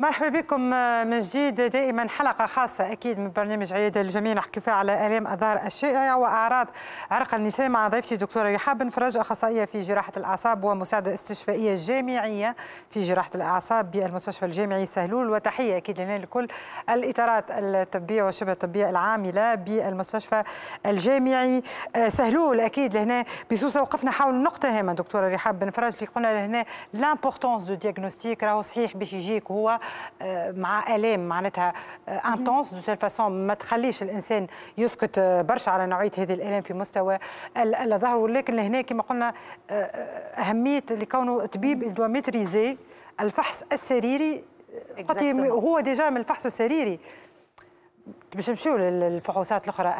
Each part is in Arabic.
مرحبا بكم آه، من جديد دائما حلقة خاصة أكيد من برنامج عيادة للجميع نحكي فيها على آلام أظهر الشائعة وأعراض عرق النساء مع ضيفتي الدكتورة رحاب بن فرج أخصائية في جراحة الأعصاب ومساعدة استشفائية جامعية في جراحة الأعصاب بالمستشفى الجامعي سهلول وتحية أكيد لنا لكل الإطارات الطبية وشبه الطبية العاملة بالمستشفى الجامعي آه، سهلول أكيد لهنا بصوصة وقفنا حول نقطة هامة دكتورة رحاب بن فرج اللي قلنا لهنا لامبورتونس دو ديغنوستيك راهو صحيح باش يجيك هو مع الام معناتها انتونس دو تيل فاسون ما تخليش الانسان يسكت آه، برشا على نوعيه هذه الالام في مستوى الظهر ولكن هنا كما قلنا آه، آه، اهميه لكونه طبيب دو ميتريزي الفحص السريري هو ديجا من الفحص السريري باش نمشيو للفحوصات الاخرى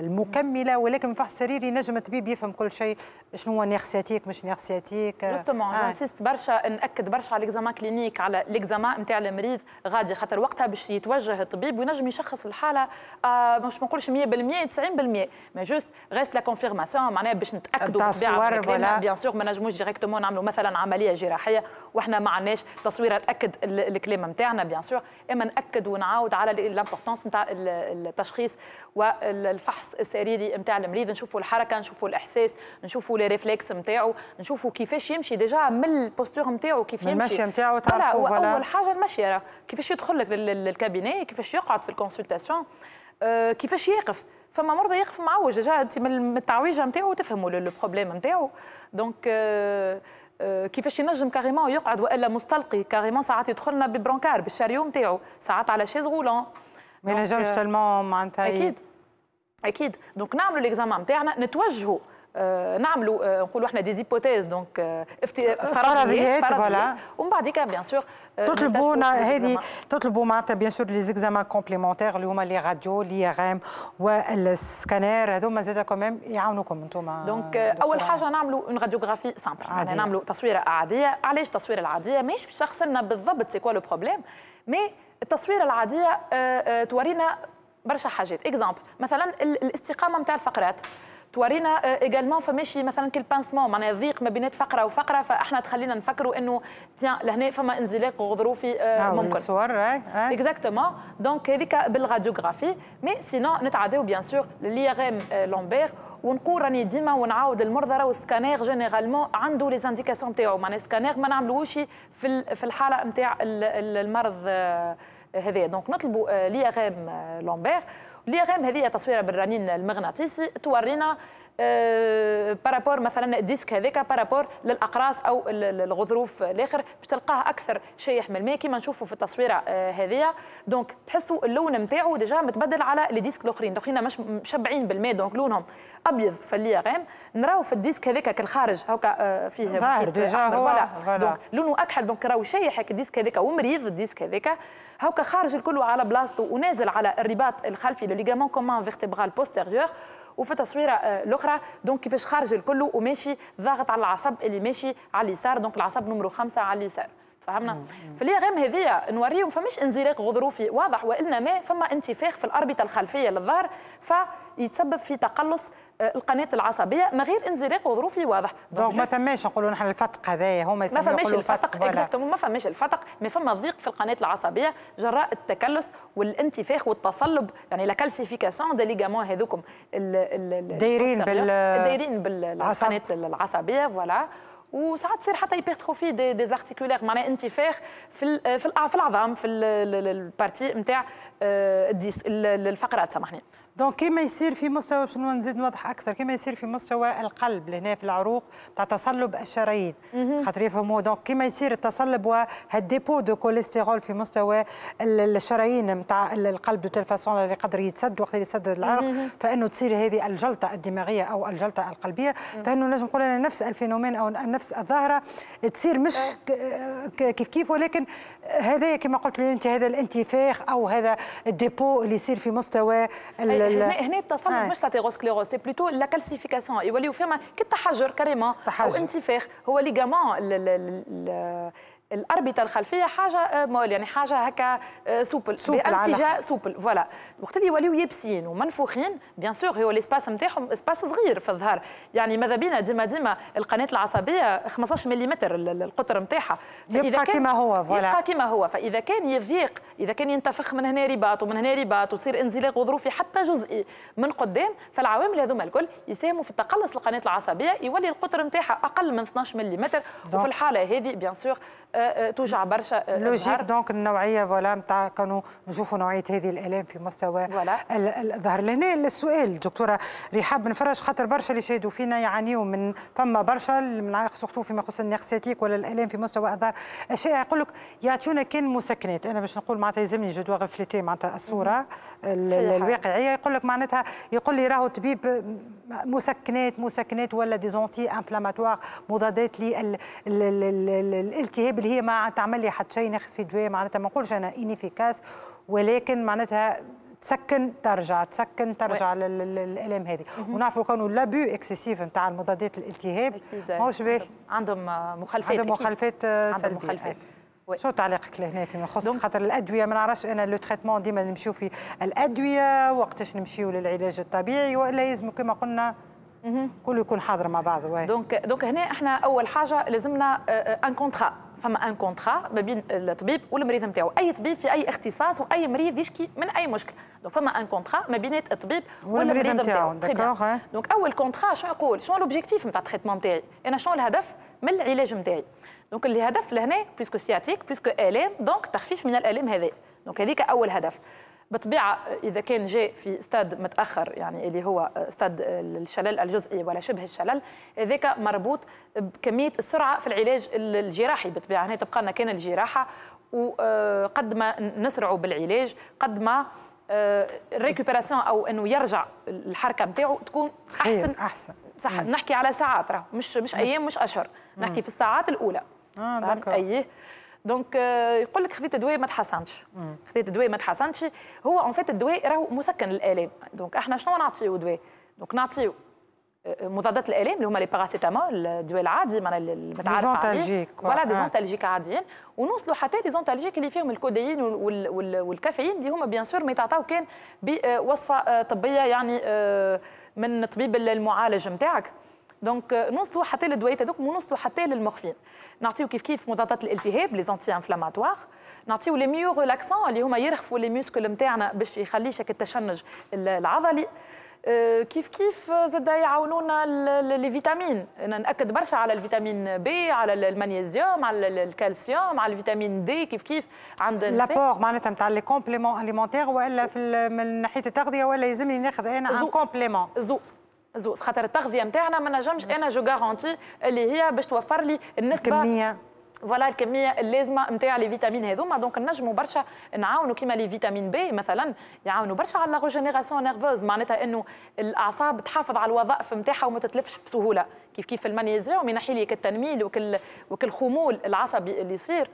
المكمله ولكن فحص سريري نجم الطبيب يفهم كل شيء شنو هو نيغسياتيك مش نيغسياتيك جوستومون آه. جانسيست برشا ناكد برشا على ليكزاما كلينيك على ليكزاما نتاع المريض غادي خاطر وقتها باش يتوجه الطبيب وينجم يشخص الحاله آه مش ما نقولش 100% 90% مي جوست غيست لا كونفيرماسيون معناها باش نتاكدوا الصور ولا بيان سور ما نجموش ديريكتومون نعملوا مثلا عمليه جراحيه واحنا ما عندناش تصويره تاكد الكلام نتاعنا بيان سور اما ناكد ونعاود على لامبورتونس نتاع التشخيص والفحص السريري نتاع المريض نشوفوا الحركه نشوفوا الاحساس نشوفوا لي ريفلكس نتاعو نشوفوا كيفاش يمشي ديجا من البوستور نتاعو كيف يمشي المشي نتاعو تعرفوا ولا اول حاجه المشي كيفاش يدخل لك للكابيني كيفاش يقعد في الكونسلتاسيون آه، كيفاش يقف فما مرضى يقف معوج جا انت من التعويجه نتاعو تفهموا لو بروبليم نتاعو دونك آه، آه، كيفاش ينجم كاريمون يقعد والا مستلقي كاريمون ساعات يدخلنا ببرونكار بالشاريو نتاعو ساعات على شيز غولون ما ينجمش تلمهم معناتها اكيد اكيد دونك نعملوا ليكزامان نتاعنا نتوجهوا آه نعملوا آه نقولوا احنا دي زيبوتيز دونك آه, آه، فرضيات فوالا ومن بعديك بيان سور تطلبوا هذه تطلبوا معناتها بيان سور لي زيكزامان كومبليمونتير اللي هما لي راديو لي ام والسكانير هذوما زاد كوميم يعاونوكم انتم آه، آه، دونك اول حاجه نعملوا اون راديوغرافي سامبل يعني نعملوا تصويره عاديه علاش التصويره العاديه ماهيش في شخصنا بالضبط سي كوا لو بروبليم مي التصويره العاديه آه، آه، تورينا برشا حاجات اكزامبل مثلا الاستقامه نتاع الفقرات تورينا ايجالمون آه، فماشي مثلا كل بانسمون معناها ضيق ما بينات فقره وفقره فاحنا تخلينا نفكروا انه تيان لهنا فما انزلاق غضروفي آه، آه، ممكن صور اكزاكتومون دونك هذيك بالراديوغرافي مي سينو نتعداو بيان سور ام لومبير ونقول راني ديما ونعاود المرضى راهو السكانير جينيرالمون عنده لي زانديكاسيون نتاعو معناها السكانير ما نعملوش في في الحاله نتاع المرض هذايا دونك نطلبوا ام لومبير ليغام هذه تصويره بالرنين المغناطيسي تورينا بارابور آه، مثلا الديسك هذاك بارابور للاقراص او الغضروف الاخر باش تلقاه اكثر شيح من الماء كما نشوفوا في التصويره آه، هذه دونك تحسوا اللون نتاعو ديجا متبدل على لي ديسك الاخرين الاخرين مش مشبعين بالماء دونك لونهم ابيض في غام نراو في الديسك هذاك كالخارج هكا آه، فيه ظاهر ديجا فوالا دونك لونه اكحل دونك راهو شايح الديسك هذاك ومريض الديسك هذاك هاوكا خارج الكل على بلاصته ونازل على الرباط الخلفي لليغامون كومان فيرتيبرال بوستيريور وفي التصويره آه، الاخرى دونك كيفاش خارج الكل وماشي ضاغط على العصب اللي ماشي على اليسار دونك العصب نمرو خمسة على اليسار فهمنا فليغام هذيا نوريهم فماش انزلاق غضروفي واضح وإلنا ما فما انتفاخ في الأربطة الخلفية للظهر فيتسبب في تقلص آه، القناة العصبية ما غير انزلاق غضروفي واضح دونك ما فماش نقولوا نحن الفتق هذايا هما ما فماش الفتق اكزاكتومون ما فماش الفتق ما فما ضيق في القناة العصبية جراء التكلس والانتفاخ والتصلب يعني لا كالسيفيكاسيون دي ليغامون هذوكم دايرين بال دايرين بالقناة العصبية فوالا وساعات تصير حتى يبيرتروفي دي, دي زارتيكولير معناها انتفاخ في في العظام في البارتي نتاع الديس الفقرات سامحني دونك كيما يصير في مستوى باش نزيد نوضح اكثر كيما يصير في مستوى القلب لهنا في العروق تاع تصلب الشرايين خاطر يفهموا دونك كيما يصير التصلب وهالديبو دو كوليسترول في مستوى الشرايين نتاع القلب دو تيل فاسون اللي قدر يتسد وقت اللي يتسد العرق فانه تصير هذه الجلطه الدماغيه او الجلطه القلبيه فانه نجم نقول انا نفس الفينومين او نفس الظاهره تصير مش أه. كيف كيف ولكن هذا كما قلت لي انت هذا الانتفاخ او هذا الديبو اللي يصير في مستوى هنا التصلب مش لاتيروسكليروز سي بلوتو لا كالسيفيكاسيون يوليو فيما كالتحجر كريمون او انتفاخ هو ليغامون الاربطه الخلفيه حاجه آه، مول يعني حاجه هكا آه، سوبل سوبل بانسجه سوبل فوالا وقت اللي يوليو يبسين ومنفوخين بيان سور هو الاسباس نتاعهم اسباس صغير في الظهر يعني ماذا بينا ديما ديما القناه العصبيه 15 ملم القطر نتاعها يبقى كما هو فوالا يبقى كما هو فاذا كان يضيق اذا كان ينتفخ من هنا رباط ومن هنا رباط وتصير انزلاق غضروفي حتى جزئي من قدام فالعوامل هذوما الكل يساهموا في تقلص القناه العصبيه يولي القطر نتاعها اقل من 12 ملم وفي الحاله هذه بيان سور آه، توجع برشا لوجيك دونك النوعيه فوالا نتاع كانوا نشوفوا نوعيه هذه الالام في مستوى الظهر لهنا السؤال دكتوره رحاب نفرج خاطر برشا اللي شاهدوا فينا يعانيوا من فما برشا من سورتو فيما يخص النيرسيتيك ولا الالام في مستوى الظهر الشائع يعني يقول لك يعطيونا كان مسكنات انا باش نقول معناتها يلزمني جو غفلتي معناتها الصوره الواقعيه يقول لك معناتها يقول لي راهو طبيب مسكنات مسكنات ولا ديزونتي انفلاماتوار مضادات للالتهاب اللي هي ما تعمل لي حتى شيء ناخذ في دواء معناتها ما نقولش انا كاس ولكن معناتها تسكن ترجع تسكن ترجع للالام هذه ونعرفوا كانوا لابو اكسيسيف نتاع المضادات الالتهاب ماهوش باهي عندهم مخلفات عندهم مخلفات عندهم مخلفات وي. شو تعليقك لهنا فيما يخص خاطر الادويه ما نعرفش انا لو تريتمون ديما نمشيو في الادويه وقتاش نمشيو للعلاج الطبيعي والا يلزم كما قلنا كله يكون حاضر مع بعضه دونك دونك هنا احنا اول حاجه لازمنا ان آه، كونترا آه، فما ان كونترا ما بين الطبيب والمريض نتاعو اي طبيب في اي اختصاص واي مريض يشكي من اي مشكل دونك فما ان كونترا ما بين الطبيب والمريض نتاعو دونك اول كونترا شنو نقول شنو لوبجيكتيف نتاع التريتمون نتاعي انا شنو الهدف من العلاج نتاعي دونك الهدف لهنا بيسكو سياتيك بيسكو الام دونك تخفيف من الالم هذا دونك هذيك اول هدف بالطبيعه اذا كان جاء في ستاد متاخر يعني اللي هو ستاد الشلل الجزئي ولا شبه الشلل ذاك مربوط بكميه السرعه في العلاج الجراحي بالطبيعه هنا تبقى لنا كان الجراحه وقد آه، ما نسرعوا بالعلاج قد ما آه، الريكوبيراسيون او انه يرجع الحركه نتاعو تكون احسن احسن صح نحكي على ساعات راه مش مش ايام مش اشهر نحكي في الساعات الاولى اه ايه دونك euh, يقول لك خذيت دواء ما تحسنش خذيت دواء ما تحسنش هو اون فيت الدواء راهو مسكن للالام دونك احنا شنو نعطيو دواء دونك نعطيو آه، مضادات الالام اللي هما لي باراسيتامول الدواء العادي معناها المتعارف عليه فوالا ديزونتالجيك عاديين ونوصلوا حتى ديزونتالجيك اللي فيهم الكوديين والكافيين اللي هما بيان سور ما يتعطاو كان بوصفه آه، طبيه يعني آه، من طبيب المعالج نتاعك دونك نوصلوا حتى للدويات هذوك ونوصلوا حتى للمورفين نعطيو كيف كيف مضادات الالتهاب لي زونتي انفلاماتوار نعطيو لي ميو ريلاكسون اللي هما يرخفوا لي ميسكل نتاعنا باش يخليش هكا التشنج العضلي كيف كيف زاد يعاونونا لي فيتامين انا ناكد برشا على الفيتامين بي على المغنيسيوم على الكالسيوم على الفيتامين دي كيف كيف عند لابور معناتها نتاع لي كومبليمون اليمونتير والا في من ناحيه التغذيه ولا يلزمني ناخذ انا ان كومبليمون زوز زوز خاطر التغذيه نتاعنا ما نجمش انا جو غارونتي اللي هي باش توفر لي النسبه الكميه فوالا الكميه اللازمه نتاع لي فيتامين هذوما دونك نجموا برشا نعاونوا كيما لي فيتامين بي مثلا يعاونوا برشا على لا ريجينيراسيون نيرفوز معناتها انه الاعصاب تحافظ على الوظائف نتاعها وما تتلفش بسهوله كيف كيف المغنيزيوم ينحي لك التنميل وكل وكل خمول العصبي اللي يصير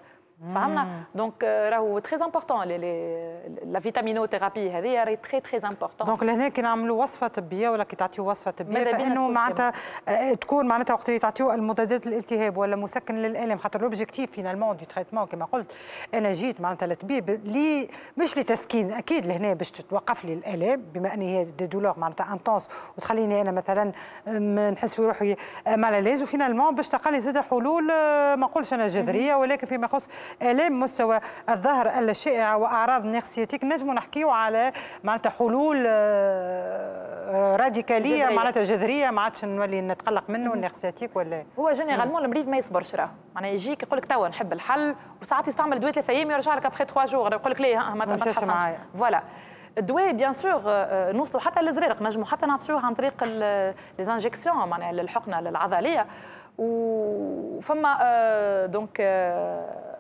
فهمنا دونك euh, راهو تري امبورطون لا فيتامينو ثيرابي هذه راهي تري تري امبورطون دونك لهنا كي نعملوا وصفه طبيه ولا كي تعطيو وصفه طبيه فانه معناتها آه، تكون معناتها وقت اللي تعطيو المضادات للالتهاب ولا مسكن للالم خاطر لوبجيكتيف فينالمون دو تريتمون كما قلت انا جيت معناتها للطبيب لي مش لتسكين اكيد لهنا باش توقف لي الالام بما ان هي دي دولور معناتها انتونس وتخليني انا مثلا آه، نحس في روحي مالاليز آه، وفينالمون باش تلقى لي زاد حلول ما نقولش انا جذريه ولكن فيما يخص الام مستوى الظهر الشائعه واعراض نيرسيتيك نجموا نحكيو على معناتها حلول آه، راديكاليه معناتها جذريه ما عادش نولي نتقلق منه النيرسيتيك ولا هو جينيرالمون المريض ما يصبرش راه معناها يجيك يقول لك توا نحب الحل وساعات يستعمل دواء ثلاث ايام يرجع لك ابخي تخوا جور يقول لك لا ما تحصلش فوالا الدواء بيان سور نوصلوا حتى للزرارق نجموا حتى نعطيوه عن طريق ليزانجيكسيون معناها الحقنه العضليه وفما دونك آه،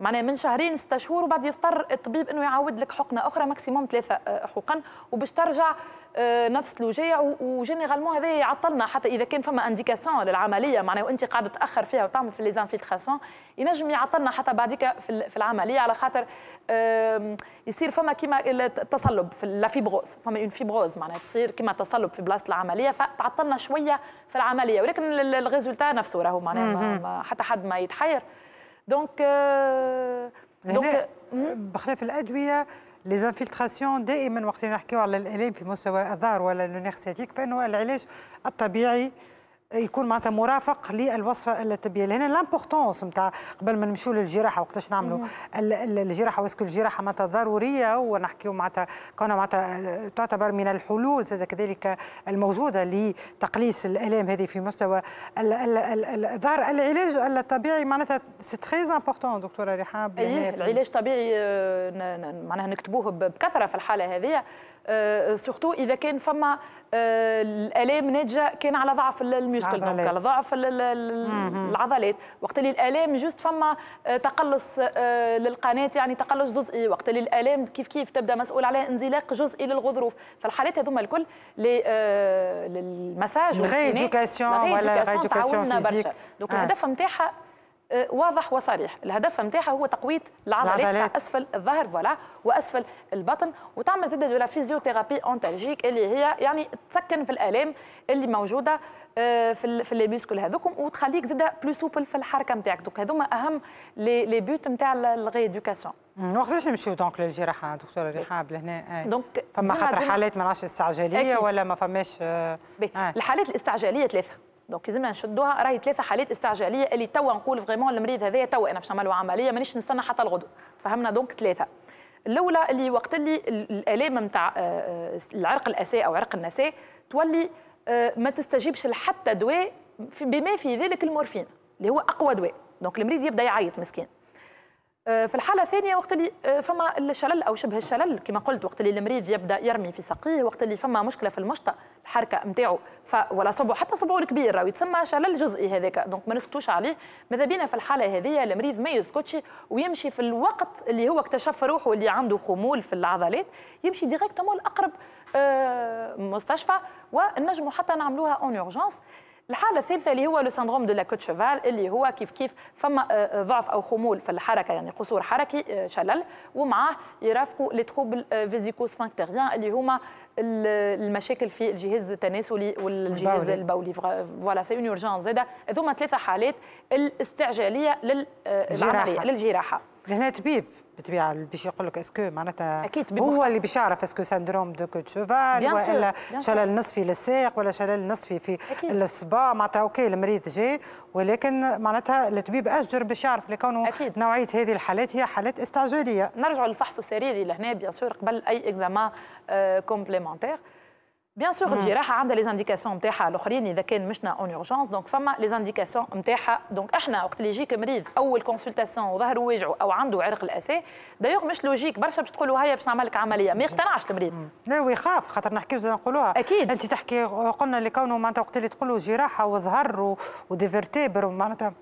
معناها من شهرين ستة شهور وبعد يضطر الطبيب انه يعاود لك حقنه اخرى ماكسيموم ثلاثه آه، حقن وباش ترجع آه، نفس الوجيع وجينيرالمون هذا يعطلنا حتى اذا كان فما انديكاسيون للعمليه معناها وانت قاعده تاخر فيها وتعمل في ليزانفيلتراسيون ينجم يعطلنا حتى بعديك في العمليه على خاطر يصير فما كيما التصلب في لا فيبروز فما اون فيبروز معناها تصير كيما تصلب في بلاصه العمليه فتعطلنا شويه في العمليه ولكن الريزولتا نفسه راهو معناها حتى حد ما يتحير دونك دونك euh, euh, hmm? بخلاف الادويه لي ليزانفلتراسيون دائما وقت نحكيو على الالم في مستوى الظهر ولا لونيغ ساتيك فانه العلاج الطبيعي يكون معناتها مرافق للوصفه الطبيه لهنا لامبورتونس نتاع قبل ما نمشيو للجراحه وقتاش نعملوا الجراحه واسكو الجراحه معناتها ضروريه ونحكيو معناتها كونها معناتها تعتبر من الحلول زاد كذلك الموجوده لتقليص الالام هذه في مستوى ظهر العلاج الطبيعي معناتها سي تري امبورتون دكتوره رحاب إيه، العلاج الطبيعي آه، معناها نكتبوه بكثره في الحاله هذه آه، سورتو اذا كان فما آه، الالام ناتجه كان على ضعف الميوسكل دونك على ضعف العضلات وقت اللي الالام جوست فما آه، تقلص للقناه يعني تقلص جزئي وقت اللي الالام كيف كيف تبدا مسؤول عليها انزلاق جزئي للغضروف فالحالات هذوما الكل للمساج والغيدوكاسيون ولا غيدوكاسيون تعاوننا برشا دونك الهدف نتاعها آه، واضح وصريح الهدف نتاعها هو تقويه العضلات تاع اسفل الظهر فوالا واسفل البطن وتعمل زاده دو لا فيزيوثيرابي اونتالجيك اللي هي يعني تسكن في الالام اللي موجوده آه، في في لي ميسكل هذوكم وتخليك زاده بلو سوبل في الحركه نتاعك دوك هذوما اهم لي بوت نتاع الغيدوكاسيون وقتاش نمشيو دونك للجراحه دكتور رحاب لهنا آه، دونك فما خاطر حالات ما نعرفش استعجاليه ولا ما فماش الحالات الاستعجاليه ثلاثه دونك لازمنا نشدوها راهي ثلاثه حالات استعجاليه اللي توا نقول فريمون المريض هذايا توا انا باش نعملوا عمليه مانيش نستنى حتى الغدو فهمنا دونك ثلاثه الاولى اللي وقت اللي الالام نتاع العرق الاساء او عرق النساء تولي ما تستجيبش لحتى دواء بما في ذلك المورفين اللي هو اقوى دواء دونك المريض يبدا يعيط مسكين آه، في الحاله الثانيه وقت اللي آه، فما الشلل او شبه الشلل كما قلت وقت اللي المريض يبدا يرمي في ساقيه وقت اللي فما مشكله في المشط الحركه نتاعو ولا صبعه حتى صبعه الكبير راهو يتسمى شلل جزئي هذاك دونك ما نسكتوش عليه ماذا بينا في الحاله هذه المريض ما يسكتش ويمشي في الوقت اللي هو اكتشف روحه اللي عنده خمول في العضلات يمشي ديريكتومون لاقرب آه، مستشفى ونجموا حتى نعملوها اون اورجونس الحاله الثالثه اللي هو لو سندروم دو كوت شوفال اللي هو كيف كيف فما آه، آه، ضعف او خمول في الحركه يعني قصور حركي آه، شلل ومعاه يرافقوا لي تروبل فيزيكو سفانكتيريان اللي هما المشاكل في الجهاز التناسلي والجهاز البولي فوالا سي اون اورجونس زاده هذوما ثلاثه حالات الاستعجاليه للعمليه للجراحه هنا طبيب بالطبيعه اللي باش يقول لك اسكو معناتها اكيد بمختص. هو اللي باش يعرف اسكو سندروم دو كوتشوفال ولا شلل نصفي للساق ولا شلل نصفي في الصباع معناتها اوكي المريض جاي ولكن معناتها الطبيب اجر باش يعرف لكونه أكيد. نوعيه هذه الحالات هي حالات استعجاليه نرجعوا للفحص السريري لهنا بيان سور قبل اي اكزامان آه، كومبليمونتير بيان سور الجراحه عندها لي زانديكاسيون نتاعها الاخرين اذا كان مشنا اون اورجونس دونك فما لي زانديكاسيون نتاعها دونك احنا وقت اللي يجيك مريض اول كونسلتاسيون وظهر واجعه او عنده عرق الاساء دايوغ مش لوجيك برشا باش تقول له هيا باش نعمل لك عمليه ما يقتنعش المريض لا ويخاف خاطر نحكي زي نقولوها اكيد انت تحكي قلنا اللي كونه معناتها وقت اللي تقول له جراحه وظهر وديفرتيبر معناتها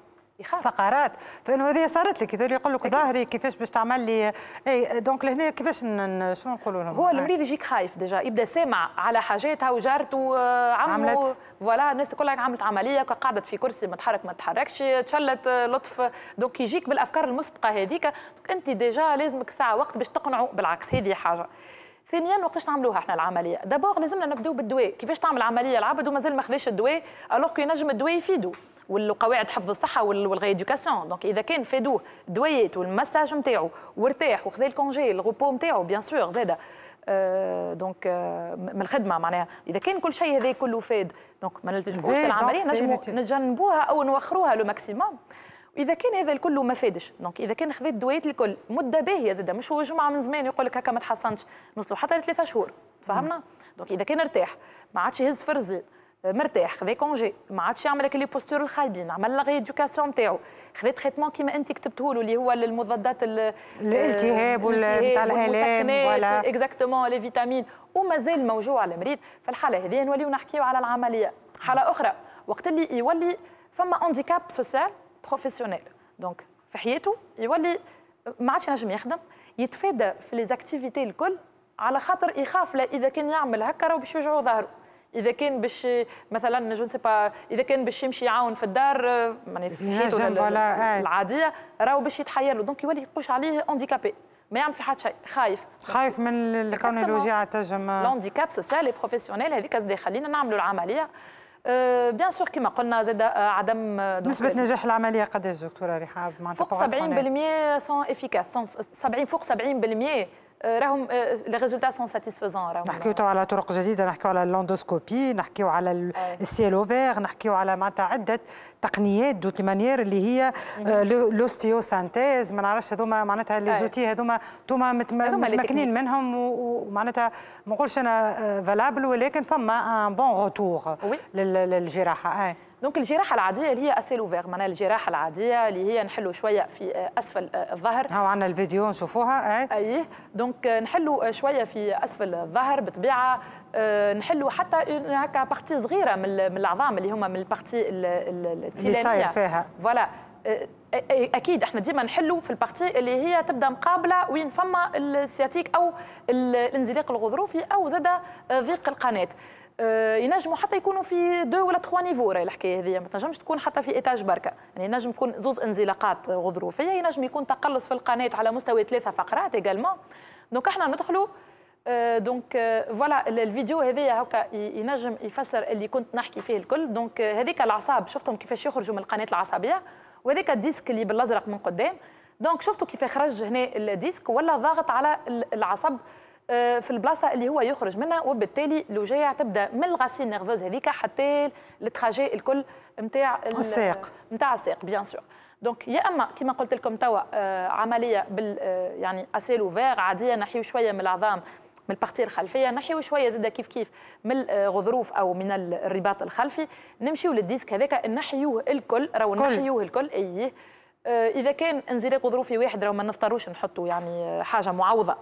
يخاف. فقرات فانه هذه صارت لك يقول لك ظهري كيفاش باش تعمل لي اي دونك لهنا كيفاش شنو نقولوا لهم هو آه. المريض يجيك خايف ديجا يبدا سامع على حاجاتها وجارته آه، عمو عملت فوالا الناس كلها عملت عمليه قعدت في كرسي ما تحرك ما تحركش تشلت آه، لطف دونك يجيك بالافكار المسبقه هذيك انت ديجا لازمك ساعه وقت باش تقنعه بالعكس هذه حاجه ثانيا وقتاش نعملوها احنا العمليه دابور لازمنا نبداو بالدواء كيفاش تعمل عمليه العبد ومازال ما خذاش الدواء الوغ كي الدواء يفيدو والقواعد حفظ الصحه والغيدوكاسيون دونك اذا كان فادوه دويت والمساج نتاعو وارتاح وخذا الكونجي الغوبو نتاعو بيان سور زاده أه دونك أه من الخدمه معناها اذا كان كل شيء هذا كله فاد دونك ما نلتزموش العمليه نتجنبوها او نوخروها لو ماكسيموم اذا كان هذا الكل ما فادش دونك اذا كان خذيت الدويات الكل مده باهيه زاده مش هو جمعه من زمان يقول لك هكا ما تحسنتش نوصلوا حتى لثلاثه شهور فهمنا دونك اذا كان ارتاح ما عادش يهز آه مرتاح خذا كونجي ما عادش يعمل لك لي بوستور الخايبين عمل لا ريدوكاسيون نتاعو خذا تريتمون كيما انت كتبته له اللي هو المضادات الالتهاب نتاع الالام ولا اكزاكتومون لي فيتامين ومازال موجوع على المريض في الحاله هذه نوليو نحكيو على العمليه حاله اخرى وقت اللي يولي فما هانديكاب سوسيال بروفيسيونيل دونك في حياته يولي ما عادش ينجم يخدم يتفادى في لي زاكتيفيتي الكل على خاطر يخاف لا اذا كان يعمل هكا راه باش يوجعوا ظهره اذا كان باش مثلا جو با اذا كان باش يمشي يعاون في الدار يعني في حياته آه. العاديه راهو باش يتحير له دونك يولي يقوش عليه اونديكابي ما يعمل في حد شيء خايف خايف من كون الوجيعه تجم الهانديكاب سوسيال بروفيسيونيل هذيك خلينا نعملوا العمليه بيان سور كما قلنا زاد آه، عدم نسبة نجاح العملية قداش دكتورة رحاب فوق 70% سون افيكاس 70 فوق 70% آه، راهم لي ريزولتا سون ساتيسفيزون راهم نحكيو تو على طرق جديده نحكيو على اللوندوسكوبي نحكيو على آه. السيلو فيغ نحكيو على معناتها عده تقنيات دو مانيير اللي هي آه، لوستيو سانتيز ما نعرفش هذوما معناتها لي زوتي هذوما توما متمكنين منهم ومعناتها ما نقولش انا فالابل آه، ولكن فما ان بون روتور للجراحه دونك الجراحه العاديه اللي هي اسيل اوفير معناها الجراحه العاديه اللي هي نحلوا شويه في آه، اسفل الظهر هاو عندنا الفيديو نشوفوها اي اي دونك نحلوا شويه في اسفل الظهر بطبيعه نحلوا حتى هكا بارتي صغيره من العظام اللي هما من البارتي اللي صاير فيها فوالا اكيد احنا ديما نحلوا في البارتي اللي هي تبدا مقابله وين فما السياتيك او الانزلاق الغضروفي او زاد ضيق القناه ينجموا حتى يكونوا في دو ولا تخوا نيفو راهي الحكايه هذه ما تنجمش تكون حتى في ايتاج بركه يعني ينجم يكون زوز انزلاقات غضروفيه ينجم يكون تقلص في القناه على مستوى ثلاثه فقرات ايجالمون دونك احنا ندخلوا دونك فوالا الفيديو هذايا هكا ينجم يفسر اللي كنت نحكي فيه الكل دونك euh, هذيك العصاب شفتهم كيفاش يخرجوا من القناه العصبيه وهذاك الديسك اللي بالازرق من قدام دونك شفتوا كيف خرج هنا الديسك ولا ضاغط على العصب آه، في البلاصه اللي هو يخرج منها وبالتالي الوجيع تبدا من الغاسين نيرفوز هذيك حتى التراجي الكل نتاع الساق نتاع الساق بيان سور دونك يا اما كما قلت لكم توا آه، عمليه بال آه، يعني اسيلو فيغ عاديه نحيو شويه من العظام من البختي الخلفيه نحيو شويه زاده كيف كيف من الغضروف آه، او من الرباط الخلفي نمشيو للديسك هذاك نحيوه الكل راهو نحيوه الكل ايه آه، اذا كان انزلاق غضروفي واحد راهو ما نضطروش نحطوا يعني آه، حاجه معوضه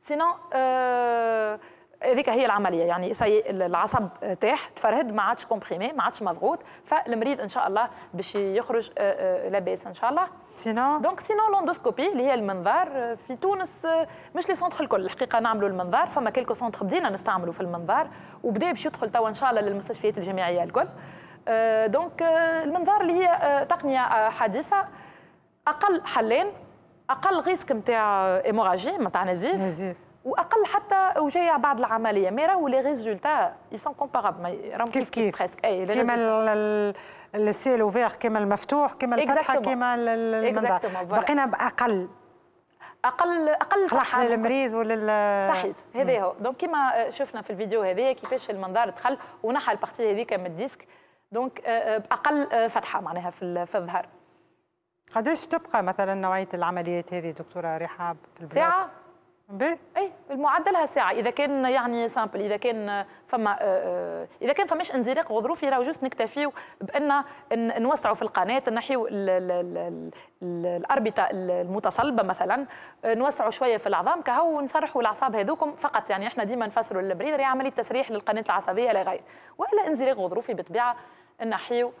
سينو آه هذيك هي العمليه يعني سي العصب تاح تفرهد ما عادش كومبريمي ما عادش مضغوط فالمريض ان شاء الله باش يخرج آه، آه، لاباس ان شاء الله سينو دونك سينو لوندوسكوبي اللي هي المنظار آه، في تونس مش لي سونتر الكل الحقيقه نعملوا المنظار فما كيلكو سونتر بدينا نستعملوا في المنظار وبدا باش يدخل توا ان شاء الله للمستشفيات الجامعيه الكل دونك المنظار اللي هي تقنيه حديثه اقل حلين اقل ريسك نتاع ايموراجي نتاع نزيف واقل حتى وجايه بعد العمليه مي راهو لي ريزولتا يسون كومبارابل راهم كيف كيف بريسك اي كيما السيل اوفير كيما المفتوح كيما الفتحه كيما المنظر بقينا باقل اقل اقل فرحه للمريض ولل صحيت هذا هو دونك كيما آه، شفنا في الفيديو هذايا كيفاش المنظار دخل ونحى البارتي هذيك من الديسك دونك آه، آه، باقل فتحه معناها في في الظهر قداش تبقى مثلا نوعيه العمليات هذه دكتوره رحاب في البلوك؟ ساعه باهي اي المعدلها ساعه اذا كان يعني سامبل اذا كان فما آه، آه، اذا كان فماش انزلاق غضروفي راهو جوست نكتفيو بان نوسعوا في القناه نحيو الاربطه المتصلبه مثلا آه، نوسعوا شويه في العظام كهو ونسرحوا الاعصاب هذوكم فقط يعني احنا ديما نفسروا البريدر راهي عمليه تسريح للقناه العصبيه لا غير والا انزلاق غضروفي بالطبيعه نحيو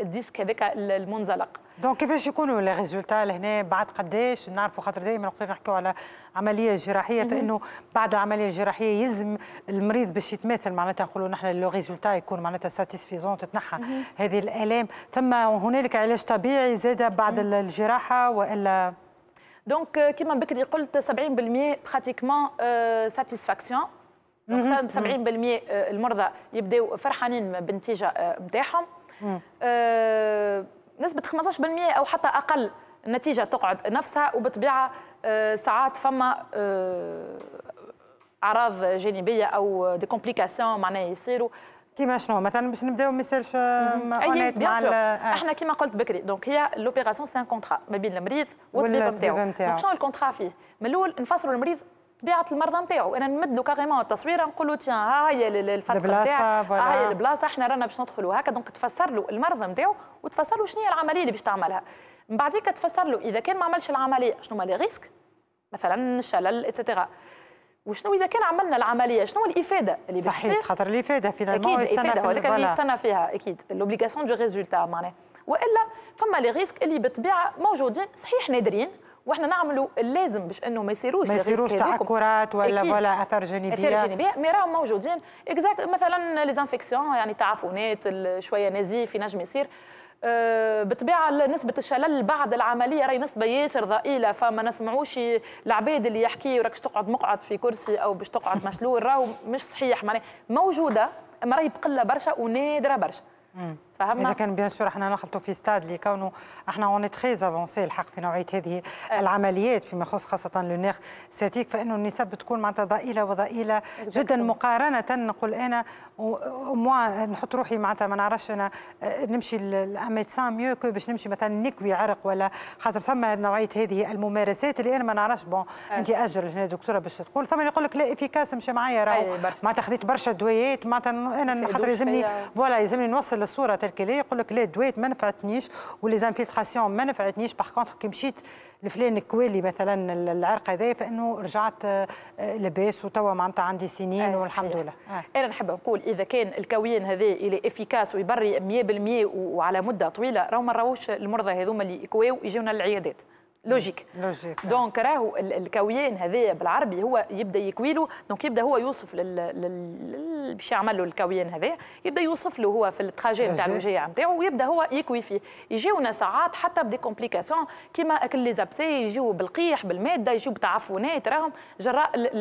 الديسك هذاك المنزلق دونك كيفاش يكونوا لي ريزولتا لهنا بعد قداش نعرفوا خاطر دائما وقت نحكيو على عمليه جراحيه فانه بعد العمليه الجراحيه يلزم المريض باش يتماثل معناتها نقولوا نحن لو ريزولتا يكون معناتها ساتيسفيزون تتنحى هذه الالام ثم هنالك علاج طبيعي زاد بعد الجراحه والا دونك كيما بكري قلت 70% براتيكمون ساتيسفاكسيون دونك 70% المرضى يبداو فرحانين بالنتيجه نتاعهم نسبه 15% او حتى اقل النتيجه تقعد نفسها وبالطبيعه ساعات فما اعراض جانبيه او دي كومبليكاسيون معناها يصيروا كيما شنو مثلا باش نبداو مثال اي مع آه. احنا كيما قلت بكري دونك هي لوبيراسيون سي ان كونترا ما بين المريض والطبيب نتاعو شنو الكونترا فيه من الاول نفصلوا المريض طبيعه المرضى نتاعو انا نمد له التصويره نقول له تيان ها هي الفتره ها هي البلاصه احنا رانا باش ندخلوا هكا دونك تفسر له المرضى نتاعو وتفسر له شنو هي العمليه اللي باش تعملها من بعديك تفسر له اذا كان ما عملش العمليه شنو هما لي ريسك مثلا الشلل اتسيتيرا وشنو اذا كان عملنا العمليه شنو الافاده اللي باش تصير صحيح خاطر الافاده في اكيد الافاده هذاك اللي يستنى فيها اكيد لوبليغاسيون دو ريزولتا معناها والا فما لي ريسك اللي بالطبيعه موجودين صحيح نادرين واحنا نعملوا اللازم باش انه ما يصيروش ما يصيروش تعكرات ولا ولا اثار جانبيه اثار جانبيه مي راهم موجودين اكزاكت مثلا ليزانفيكسيون يعني التعفنات شويه نزيف ينجم يصير أه، بطبيعه نسبه الشلل بعد العمليه راهي نسبه ياسر ضئيله فما نسمعوش العباد اللي يحكي راكش تقعد مقعد في كرسي او باش تقعد مشلول راهو مش صحيح معناها موجوده اما راهي بقله برشا ونادره برشا فهمنا اذا كان بيان سور احنا نخلطوا في ستاد اللي كونه احنا اون تري افونسي الحق في نوعيه هذه أه. العمليات فيما يخص خاصه لونيخ ساتيك فانه النسب تكون معناتها ضئيله وضئيله جدا مقارنه نقول انا موا نحط روحي معناتها ما نعرفش انا أه، نمشي لاميدسان ميو كو باش نمشي مثلا نكوي عرق ولا خاطر ثم نوعيه هذه الممارسات اللي انا ما نعرفش بون أه. انت اجر هنا دكتوره باش تقول ثم يقول لك لا افيكاس مشي معايا راهو معناتها خذيت برشا دويات معناتها انا خاطر يلزمني فوالا يلزمني نوصل للصوره التركيليه يقول لك لا دويت ما نفعتنيش ولي زانفيلتراسيون ما نفعتنيش باغ كونتخ كي مشيت لفلان كوالي مثلا العرق هذايا فانه رجعت لاباس euh, وتوا معناتها عندي سنين والحمد لله انا آه. نحب نقول اذا كان الكوين هذا اللي افيكاس ويبري 100% وعلى مده طويله راهو ما راهوش المرضى هذوما اللي كواو يجيونا للعيادات لوجيك لوجيك دونك راهو الكويان هذايا بالعربي هو يبدا يكويلو دونك يبدا هو يوصف لل باش يعمل له الكويان هذايا يبدا يوصف له هو في التراجي نتاع الوجيع نتاعو ويبدا هو يكوي فيه يجيونا ساعات حتى بدي كومبليكاسيون كيما اكل لي زابسي يجيو بالقيح بالماده يجيو بتعفنات راهم جراء آه،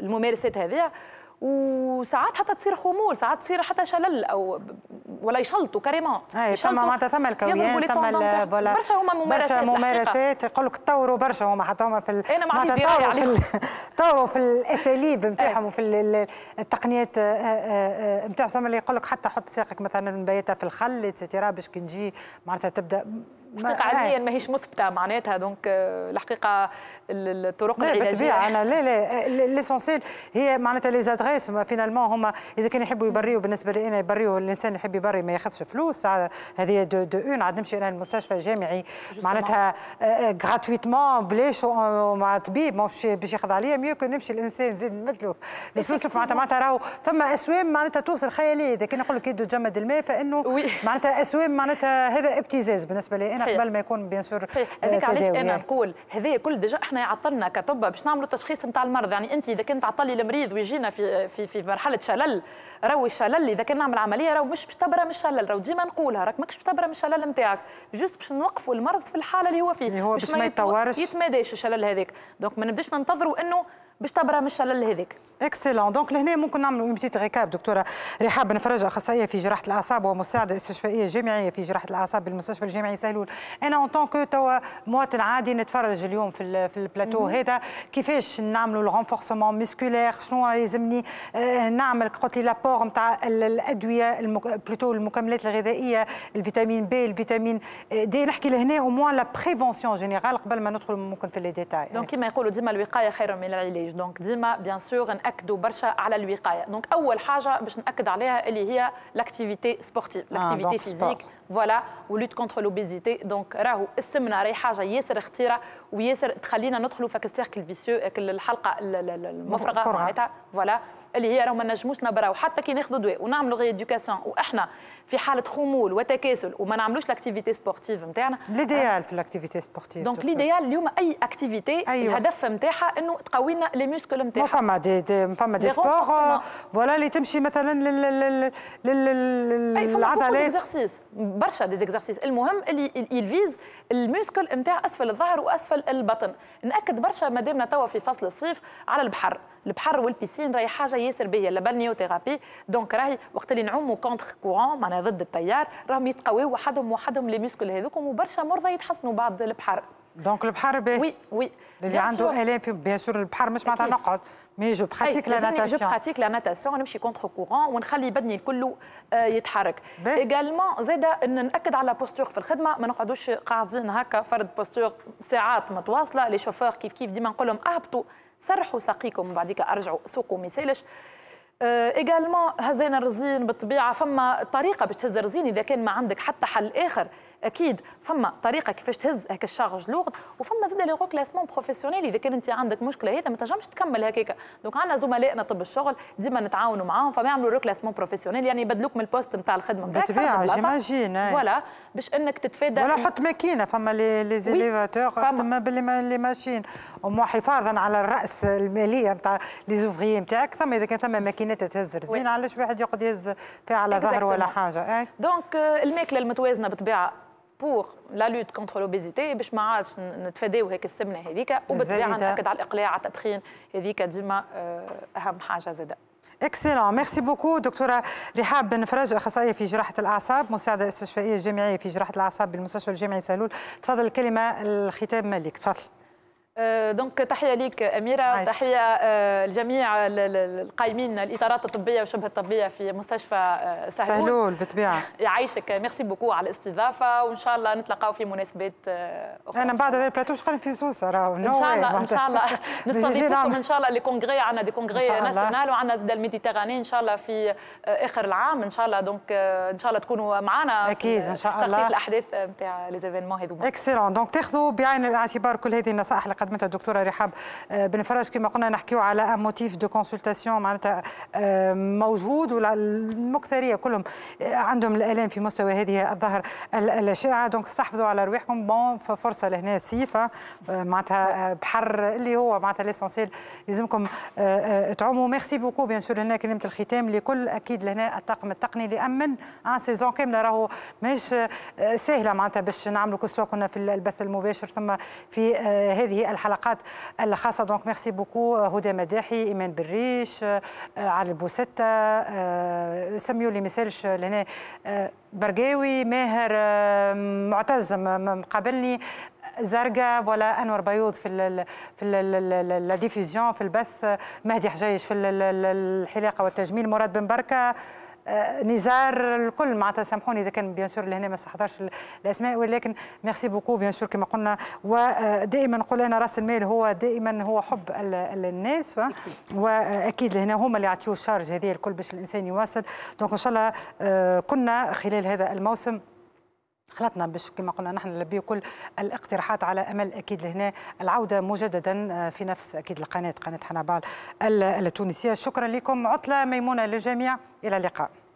الممارسات هذايا وساعات حتى تصير خمول ساعات تصير حتى شلل او ولا يشلطوا كريمون اي ثم معناتها ثم الكويان ثم برشا هما ممارسات برشا ممارسات يقول لك تطوروا برشا هما حتى هما في انا ما عنديش درايه عليهم تطوروا في الاساليب نتاعهم وفي التقنيات نتاعهم ثم اللي يقول لك حتى حط ساقك مثلا بيتها في الخل اتسيتيرا باش كي نجي معناتها تبدا الحقيقه علميا آه. ماهيش مثبته معناتها دونك آه، الحقيقه الطرق العلاجيه بالطبيعه انا لا لا ليسونسيل هي معناتها لي زادريس فينالمون هما اذا كانوا يحبوا يبريوا بالنسبه لي انا يبريوا الانسان يحب يبري ما ياخذش فلوس هذه دو, دو اون عاد نمشي انا المستشفى الجامعي معناتها غراتويتمون آه، بلاش مع طبيب باش ياخذ عليا ميو كو نمشي الانسان زيد نمدلو الفلوس معناتها معناتها راهو ثم اسوام معناتها توصل خياليه اذا كان نقول لك يد جمد الماء فانه معناتها اسوام معناتها هذا ابتزاز بالنسبه لي هنا قبل ما يكون بيان سور آه، هذيك علاش انا نقول هذا كل ديجا احنا يعطلنا كطب باش نعملوا التشخيص نتاع المرض يعني انت اذا كان عطلي المريض ويجينا في في في مرحله شلل راهو الشلل اذا كان نعمل عمليه راهو مش باش تبرى من الشلل راهو ديما نقولها راك ماكش باش تبرى من الشلل نتاعك جوست باش نوقفوا المرض في الحاله اللي هو فيه اللي هو باش ما يتطورش يتماداش الشلل هذاك دونك ما نبداش ننتظروا انه باش تبرى من الشلل هذاك اكسلون دونك لهنا ممكن نعملوا اون بتيت ريكاب دكتوره رحاب فرج اخصائيه في جراحه الاعصاب ومساعده استشفائيه جامعيه في جراحه الاعصاب بالمستشفى الجامعي سهلول انا اون طون كو توا مواطن عادي نتفرج اليوم في في البلاتو هذا كيفاش نعملوا الغونفورسمون مسكولير شنو يلزمني آه، نعمل قلت لي لابور نتاع الادويه المك... بلوتو المكملات الغذائيه الفيتامين بي الفيتامين دي نحكي لهنا او موان لا بريفونسيون جينيرال قبل ما ندخل ممكن في لي ديتاي دونك كيما يقولوا ديما الوقايه خير من العلاج دونك ديما بيان سور ناكدوا برشا على الوقايه دونك اول حاجه باش ناكد عليها اللي هي لاكتيفيتي سبورتيف لاكتيفيتي فيزيك فوالا ولوت كونتر لوبيزيتي دونك راهو السمنه راهي حاجه ياسر خطيره وياسر تخلينا ندخلوا في السيركل فيسيو الحلقه المفرغه معناتها فوالا اللي هي راهو ما نجموش نبراو حتى كي ناخذوا دواء ونعملوا ادوكاسيون واحنا في حاله خمول وتكاسل وما نعملوش لاكتيفيتي سبورتيف نتاعنا ليديال في لاكتيفيتي سبورتيف دونك ليديال اليوم اي اكتيفيتي أيوة. الهدف نتاعها انه تقوي لنا لي موسكل نتاعنا فما دي, دي فما دي سبور فوالا اللي تمشي مثلا لل لل لل لل العضلات برشا دي زيكزارسيس المهم اللي فيز الميسكل نتاع اسفل الظهر واسفل البطن ناكد برشا ما دامنا توا في فصل الصيف على البحر البحر والبيسين راهي حاجه ياسر باهيه ثيرابي دونك راهي وقت اللي نعوموا كونتر كورون معناها ضد التيار راهم يتقويوا وحدهم وحدهم لي ميسكل هذوكم وبرشا مرضى يتحسنوا بعد البحر دونك البحر باهي وي وي اللي عنده الام بيان البحر مش معناتها نقعد مي جو براتيك لا ناتاسيون جو براتيك لا ناتاسيون نمشي كونتر كورون ونخلي بدني الكل آه، يتحرك ايغالمون ان ناكد على بوستور في الخدمه ما نقعدوش قاعدين هكا فرد بوستور ساعات متواصله لي شوفور كيف كيف ديما نقول لهم اهبطوا سرحوا ساقيكم بعديك ارجعوا سوقوا ما يسالش ايغالمون آه، هزينا الرزين بالطبيعه فما طريقه باش تهز الرزين اذا كان ما عندك حتى حل اخر اكيد فما طريقه كيفاش تهز هكا الشارج لوغد وفما زاد لي كلاسمون بروفيسيونيل اذا كان انت عندك مشكله هذا ما تنجمش تكمل هكاك دونك عندنا زملائنا طب الشغل ديما نتعاونوا معاهم فما يعملوا ريكلاسمون بروفيسيونيل يعني يبدلوك من البوست نتاع الخدمه نتاعك جيماجين فوالا باش انك تتفادى ولا حط ماكينه فما لي زيليفاتور فما باللي ماشين وحفاظا حفاظا على الراس الماليه نتاع لي زوفغيي نتاعك ثم اذا كان ثم ماكينات تهز رزين علاش واحد يقعد يهز فيها على ظهره ولا حاجه دونك الماكله المتوازنه بالطبيعه بور لا لوت كونتر لوبيزيتي باش ما عادش نتفاداو هيك السمنه هذيك وبالطبيعه ناكد على الاقلاع على التدخين هذيك ديما آه، اهم حاجه زاده اكسلون ميرسي بوكو دكتوره رحاب بن فرج اخصائيه في جراحه الاعصاب مساعده استشفائيه جامعيه في جراحه الاعصاب بالمستشفى الجامعي سالول تفضل الكلمه الختام مالك تفضل آه، دونك تحيه ليك اميره وتحيه آه، لجميع القائمين الاطارات الطبيه وشبه الطبيه في مستشفى آه، سهلول سهلول بالطبيعه يعيشك ميرسي بوكو على الاستضافه وان شاء الله نتلاقاو في مناسبات اخرى انا بعد هذا البلاتو شقال في سوسه راهو ان شاء الله ان شاء الله نستضيفكم ان شاء الله لي كونغري عندنا دي كونغري ناسيونال وعندنا زاد الميديتيراني ان شاء الله في اخر العام ان شاء الله دونك ان شاء الله تكونوا معنا اكيد ان شاء الله تغطيه الاحداث نتاع لي زيفينمون هذوما اكسلون دونك تاخذوا بعين الاعتبار كل هذه النصائح اللي خدمتها الدكتوره رحاب آه، بن فرج كما قلنا نحكيو على موتيف دو كونسلتاسيون معناتها آه، موجود ولا المكثريه كلهم آه، عندهم الالام في مستوى هذه الظهر الاشعه دونك استحفظوا على رواحكم بون فرصه لهنا سيفه معناتها بحر اللي هو معناتها ليسونسيل لازمكم تعوموا ميرسي بوكو بيان سور هنا كلمه الختام لكل اكيد لهنا الطاقم التقني اللي امن ان سيزون كامله راهو ماهيش سهله معناتها باش نعملوا كسوه كنا في البث المباشر ثم في هذه الحلقات الخاصه دونك ميرسي بوكو هدى مداحي ايمان بالريش علي بوستة سميوا لي مثالش لهنا برقاوي ماهر معتز مقابلني زرقا ولا انور بيوض في الـ في لا ديفيزيون في البث مهدي حجايش في الحلاقه والتجميل مراد بن بركه آه، نزار الكل معناتها سامحوني اذا كان بيان سور لهنا ما استحضرش الاسماء ولكن ميرسي بوكو بيان سور كما قلنا ودائما آه، نقول انا راس المال هو دائما هو حب الناس واكيد آه، لهنا هما اللي عطيو الشارج هذه الكل باش الانسان يواصل دونك ان شاء الله كنا خلال هذا الموسم خلطنا باش كما قلنا نحن نلبيو كل الاقتراحات على امل اكيد لهنا العوده مجددا آه، في نفس اكيد القناه قناه حنابال التونسيه شكرا لكم عطله ميمونه للجميع الى اللقاء